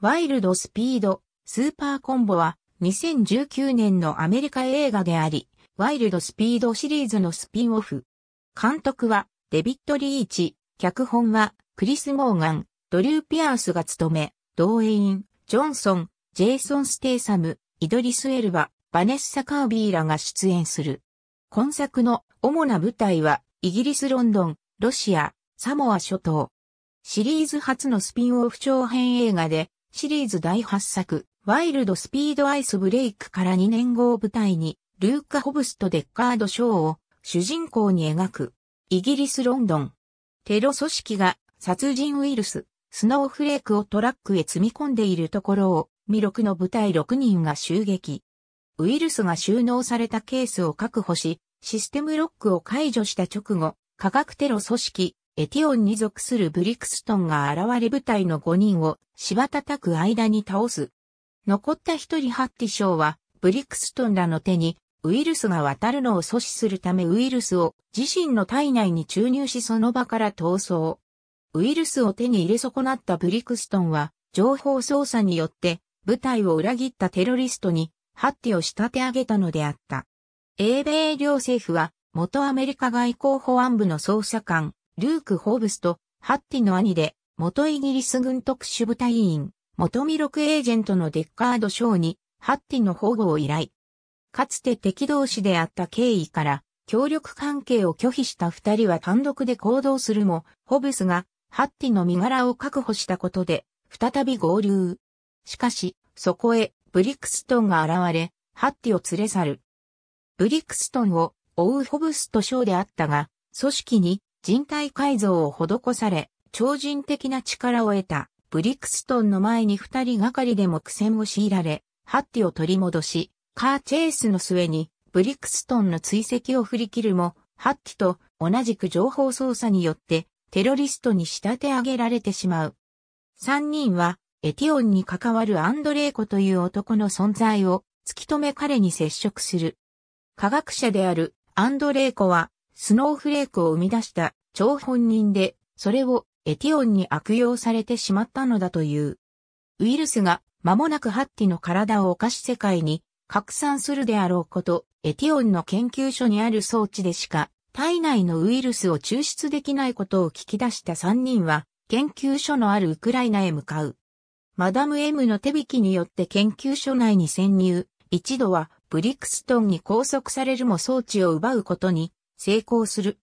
ワイルドスピード、スーパーコンボは2019年のアメリカ映画であり、ワイルドスピードシリーズのスピンオフ。監督はデビッド・リーチ、脚本はクリス・モーガン、ドリュー・ピアースが務め、同演員、ジョンソン、ジェイソン・ステイサム、イドリス・エルバ、バネッサ・カービーらが出演する。今作の主な舞台はイギリス・ロンドン、ロシア、サモア諸島。シリーズ初のスピンオフ長編映画で、シリーズ第8作、ワイルドスピードアイスブレイクから2年後を舞台に、ルーカ・ホブスとデッカード・ショーを主人公に描く。イギリス・ロンドン。テロ組織が殺人ウイルス、スノーフレークをトラックへ積み込んでいるところを、ミロクの部隊6人が襲撃。ウイルスが収納されたケースを確保し、システムロックを解除した直後、科学テロ組織、エティオンに属するブリクストンが現れ部隊の5人を芝叩く間に倒す。残った一人ハッティ賞は、ブリクストンらの手にウイルスが渡るのを阻止するためウイルスを自身の体内に注入しその場から逃走。ウイルスを手に入れ損なったブリクストンは、情報操作によって部隊を裏切ったテロリストにハッティを仕立て上げたのであった。英米両政府は、元アメリカ外交保安部の捜査官、ルーク・ホーブスとハッティの兄で、元イギリス軍特殊部隊員、元ミロクエージェントのデッカード・ショーに、ハッティの保護を依頼。かつて敵同士であった経緯から、協力関係を拒否した二人は単独で行動するも、ホブスが、ハッティの身柄を確保したことで、再び合流。しかし、そこへ、ブリクストンが現れ、ハッティを連れ去る。ブリクストンを追うホブスとショーであったが、組織に人体改造を施され、超人的な力を得たブリクストンの前に二人がかりでも苦戦を強いられ、ハッティを取り戻し、カーチェイスの末にブリクストンの追跡を振り切るも、ハッティと同じく情報操作によってテロリストに仕立て上げられてしまう。三人はエティオンに関わるアンドレイコという男の存在を突き止め彼に接触する。科学者であるアンドレイコはスノーフレークを生み出した張本人で、それをエティオンに悪用されてしまったのだという。ウイルスが間もなくハッティの体を犯し世界に拡散するであろうこと、エティオンの研究所にある装置でしか体内のウイルスを抽出できないことを聞き出した3人は研究所のあるウクライナへ向かう。マダム M の手引きによって研究所内に潜入、一度はブリクストンに拘束されるも装置を奪うことに成功する。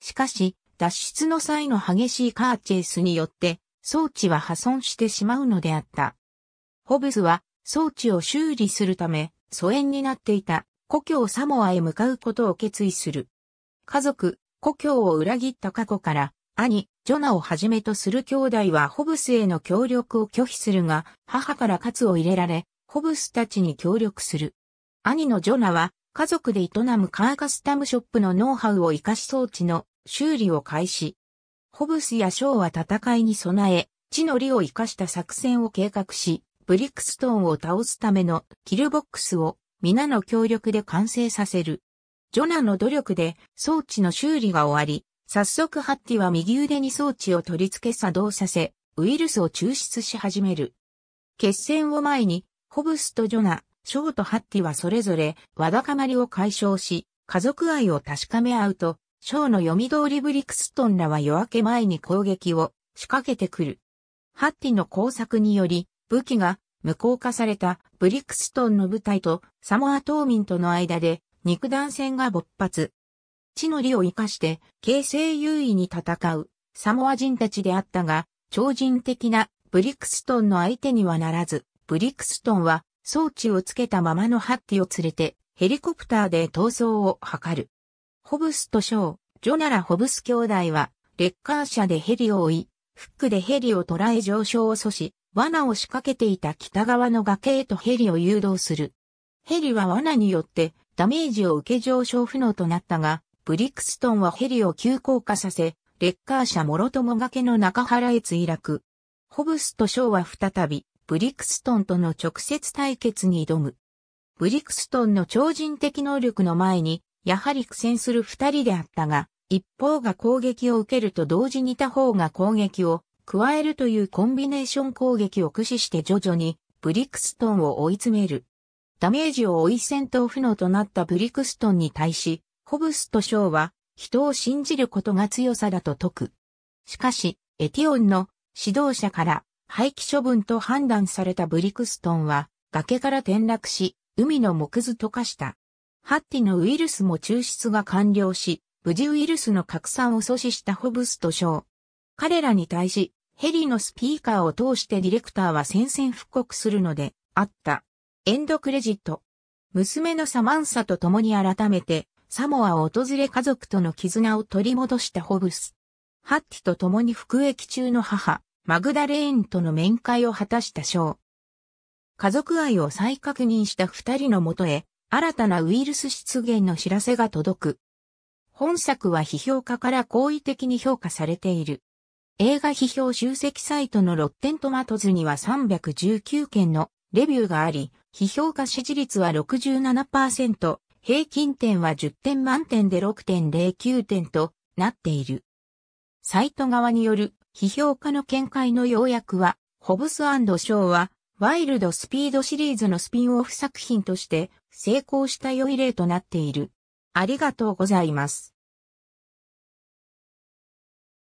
しかし、脱出の際の激しいカーチェイスによって装置は破損してしまうのであった。ホブスは装置を修理するため疎遠になっていた故郷サモアへ向かうことを決意する。家族、故郷を裏切った過去から兄、ジョナをはじめとする兄弟はホブスへの協力を拒否するが、母から喝を入れられ、ホブスたちに協力する。兄のジョナは、家族で営むカーカスタムショップのノウハウを生かし装置の修理を開始。ホブスやショーは戦いに備え、地の利を生かした作戦を計画し、ブリックストーンを倒すためのキルボックスを皆の協力で完成させる。ジョナの努力で装置の修理が終わり、早速ハッティは右腕に装置を取り付け作動させ、ウイルスを抽出し始める。決戦を前に、ホブスとジョナ、ショーとハッティはそれぞれわだかまりを解消し、家族愛を確かめ合うと、章の読み通りブリクストンらは夜明け前に攻撃を仕掛けてくる。ハッティの工作により、武器が無効化されたブリクストンの部隊とサモア島民との間で肉弾戦が勃発。地の利を生かして形勢優位に戦うサモア人たちであったが、超人的なブリクストンの相手にはならず、ブリクストンは装置をつけたままのハッティを連れてヘリコプターで逃走を図る。ホブスとショー、ジョナラ・ホブス兄弟は、レッカー車でヘリを追い、フックでヘリを捉え上昇を阻止、罠を仕掛けていた北側の崖へとヘリを誘導する。ヘリは罠によってダメージを受け上昇不能となったが、ブリクストンはヘリを急降下させ、レッカー車諸友崖の中原へ墜落。ホブスとショーは再び、ブリクストンとの直接対決に挑む。ブリクストンの超人的能力の前に、やはり苦戦する二人であったが、一方が攻撃を受けると同時に他方が攻撃を加えるというコンビネーション攻撃を駆使して徐々にブリクストンを追い詰める。ダメージを追い戦闘不能となったブリクストンに対し、ホブスとショーは人を信じることが強さだと説く。しかし、エティオンの指導者から廃棄処分と判断されたブリクストンは崖から転落し、海の木図と化した。ハッティのウイルスも抽出が完了し、無事ウイルスの拡散を阻止したホブスョ賞。彼らに対し、ヘリのスピーカーを通してディレクターは宣戦布告するので、あった。エンドクレジット。娘のサマンサと共に改めて、サモアを訪れ家族との絆を取り戻したホブス。ハッティと共に服役中の母、マグダレーンとの面会を果たしたショー。家族愛を再確認した二人のもとへ、新たなウイルス出現の知らせが届く。本作は批評家から好意的に評価されている。映画批評集積サイトのロッテントマトズには319件のレビューがあり、批評家支持率は67%、平均点は10点満点で6.09点となっている。サイト側による批評家の見解の要約は、ホブスショーはワイルドスピードシリーズのスピンオフ作品として成功した良い例となっている。ありがとうございます。